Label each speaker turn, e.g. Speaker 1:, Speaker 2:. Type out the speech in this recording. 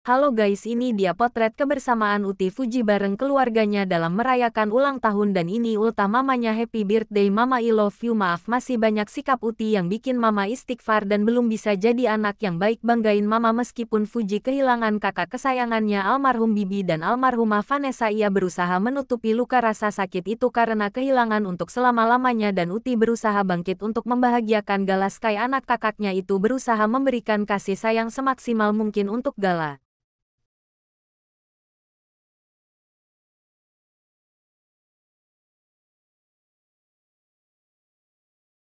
Speaker 1: Halo guys ini dia potret kebersamaan Uti Fuji bareng keluarganya dalam merayakan ulang tahun dan ini ulta mamanya happy birthday mama I love you maaf masih banyak sikap Uti yang bikin mama istighfar dan belum bisa jadi anak yang baik banggain mama meskipun Fuji kehilangan kakak kesayangannya almarhum Bibi dan almarhumah Vanessa ia berusaha menutupi luka rasa sakit itu karena kehilangan untuk selama-lamanya dan Uti berusaha bangkit untuk membahagiakan Sky anak kakaknya itu berusaha memberikan kasih sayang semaksimal mungkin untuk Gala.